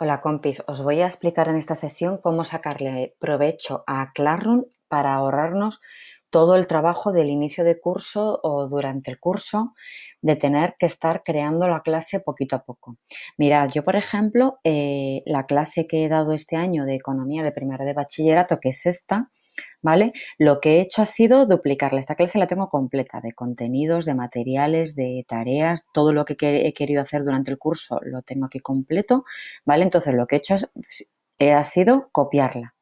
Hola compis, os voy a explicar en esta sesión cómo sacarle provecho a Classroom para ahorrarnos todo el trabajo del inicio de curso o durante el curso de tener que estar creando la clase poquito a poco. Mirad, yo por ejemplo, eh, la clase que he dado este año de economía de Primera de bachillerato, que es esta, ¿vale? Lo que he hecho ha sido duplicarla. Esta clase la tengo completa de contenidos, de materiales, de tareas, todo lo que he querido hacer durante el curso lo tengo aquí completo, ¿vale? Entonces lo que he hecho ha sido copiarla.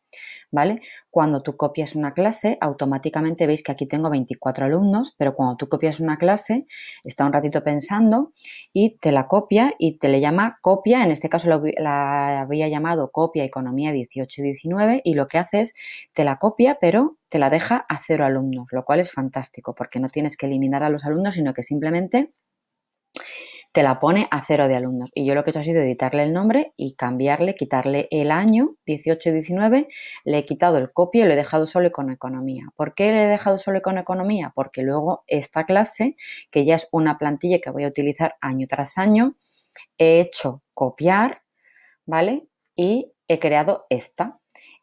¿vale? Cuando tú copias una clase, automáticamente veis que aquí tengo 24 alumnos, pero cuando tú copias una clase, está un ratito pensando y te la copia y te le llama copia, en este caso la había llamado copia economía 18 y 19 y lo que hace es te la copia, pero te la deja a cero alumnos, lo cual es fantástico porque no tienes que eliminar a los alumnos, sino que simplemente te la pone a cero de alumnos. Y yo lo que he hecho ha sido editarle el nombre y cambiarle, quitarle el año 18 y 19, le he quitado el copio y lo he dejado solo con economía. ¿Por qué le he dejado solo con economía? Porque luego esta clase, que ya es una plantilla que voy a utilizar año tras año, he hecho copiar, ¿vale? Y he creado esta.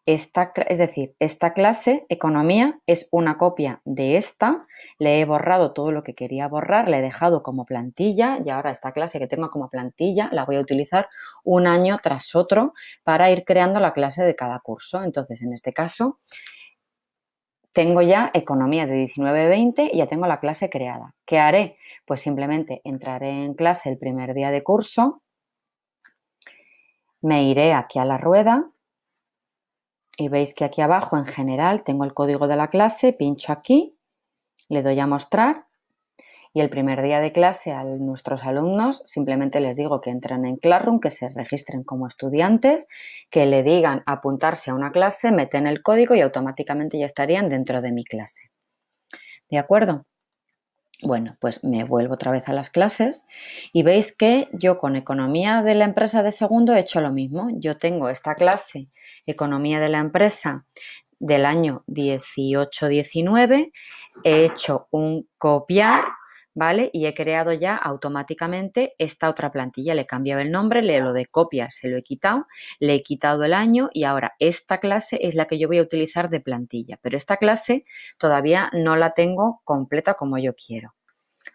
Esta, es decir, esta clase, economía, es una copia de esta. Le he borrado todo lo que quería borrar, le he dejado como plantilla y ahora esta clase que tengo como plantilla la voy a utilizar un año tras otro para ir creando la clase de cada curso. Entonces, en este caso, tengo ya economía de 19-20 y ya tengo la clase creada. ¿Qué haré? Pues simplemente entraré en clase el primer día de curso, me iré aquí a la rueda y veis que aquí abajo en general tengo el código de la clase, pincho aquí, le doy a mostrar y el primer día de clase a nuestros alumnos simplemente les digo que entran en Classroom, que se registren como estudiantes, que le digan apuntarse a una clase, meten el código y automáticamente ya estarían dentro de mi clase. ¿De acuerdo? Bueno, pues me vuelvo otra vez a las clases y veis que yo con economía de la empresa de segundo he hecho lo mismo. Yo tengo esta clase, economía de la empresa del año 18-19, he hecho un copiar ¿vale? Y he creado ya automáticamente esta otra plantilla. Le he cambiado el nombre, le lo de copia, se lo he quitado, le he quitado el año y ahora esta clase es la que yo voy a utilizar de plantilla. Pero esta clase todavía no la tengo completa como yo quiero.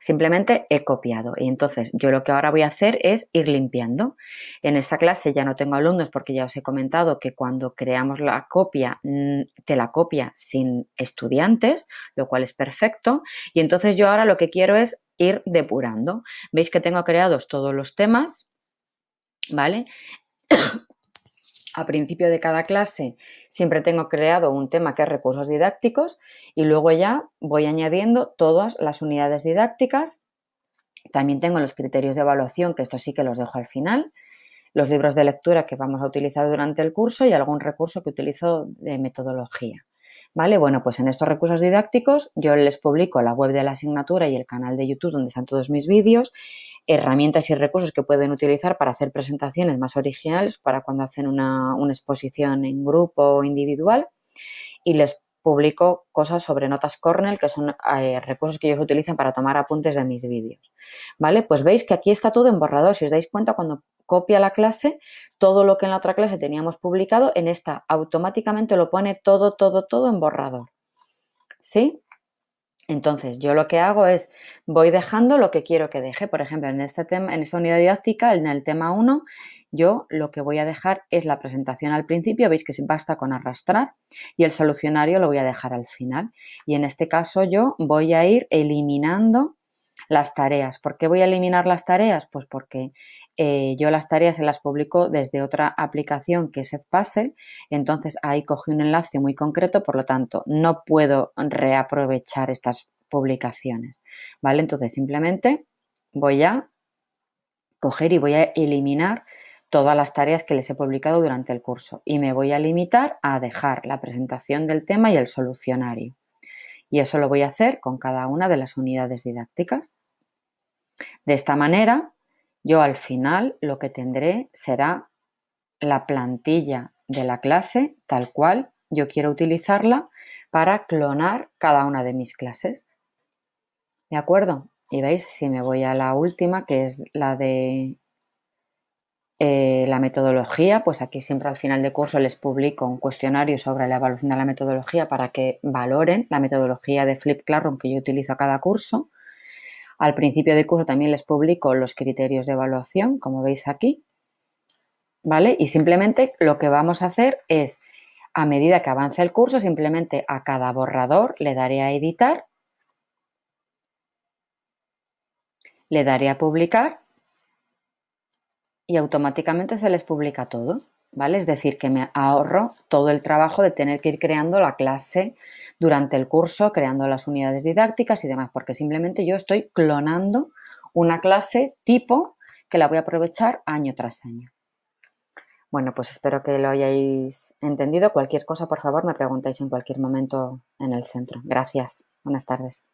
Simplemente he copiado y entonces yo lo que ahora voy a hacer es ir limpiando. En esta clase ya no tengo alumnos porque ya os he comentado que cuando creamos la copia mm, te la copia sin estudiantes, lo cual es perfecto. Y entonces yo ahora lo que quiero es ir depurando. Veis que tengo creados todos los temas, ¿vale? A principio de cada clase siempre tengo creado un tema que es recursos didácticos y luego ya voy añadiendo todas las unidades didácticas. También tengo los criterios de evaluación, que esto sí que los dejo al final, los libros de lectura que vamos a utilizar durante el curso y algún recurso que utilizo de metodología. ¿Vale? Bueno, pues en estos recursos didácticos yo les publico la web de la asignatura y el canal de YouTube donde están todos mis vídeos herramientas y recursos que pueden utilizar para hacer presentaciones más originales para cuando hacen una, exposición en grupo o individual y les publico cosas sobre notas Cornell, que son eh, recursos que ellos utilizan para tomar apuntes de mis vídeos. ¿Vale? Pues veis que aquí está todo en borrador. Si os dais cuenta, cuando copia la clase, todo lo que en la otra clase teníamos publicado, en esta automáticamente lo pone todo, todo, todo en borrador. ¿Sí? Entonces, yo lo que hago es voy dejando lo que quiero que deje. Por ejemplo, en, este en esta unidad didáctica, en el tema 1, yo lo que voy a dejar es la presentación al principio. Veis que basta con arrastrar y el solucionario lo voy a dejar al final. Y en este caso, yo voy a ir eliminando las tareas. ¿Por qué voy a eliminar las tareas? Pues porque eh, yo las tareas se las publico desde otra aplicación que es pase entonces ahí cogí un enlace muy concreto, por lo tanto no puedo reaprovechar estas publicaciones, ¿vale? Entonces simplemente voy a coger y voy a eliminar todas las tareas que les he publicado durante el curso y me voy a limitar a dejar la presentación del tema y el solucionario. Y eso lo voy a hacer con cada una de las unidades didácticas. De esta manera, yo al final lo que tendré será la plantilla de la clase tal cual yo quiero utilizarla para clonar cada una de mis clases. ¿De acuerdo? Y veis, si me voy a la última, que es la de eh, la metodología, pues aquí siempre al final de curso les publico un cuestionario sobre la evaluación de la metodología para que valoren la metodología de Flip Classroom que yo utilizo a cada curso. Al principio de curso también les publico los criterios de evaluación, como veis aquí. ¿Vale? Y simplemente lo que vamos a hacer es, a medida que avance el curso, simplemente a cada borrador le daré a editar, le daré a publicar y automáticamente se les publica todo. ¿vale? Es decir, que me ahorro todo el trabajo de tener que ir creando la clase durante el curso, creando las unidades didácticas y demás, porque simplemente yo estoy clonando una clase tipo que la voy a aprovechar año tras año. Bueno, pues espero que lo hayáis entendido. Cualquier cosa, por favor, me preguntáis en cualquier momento en el centro. Gracias. Buenas tardes.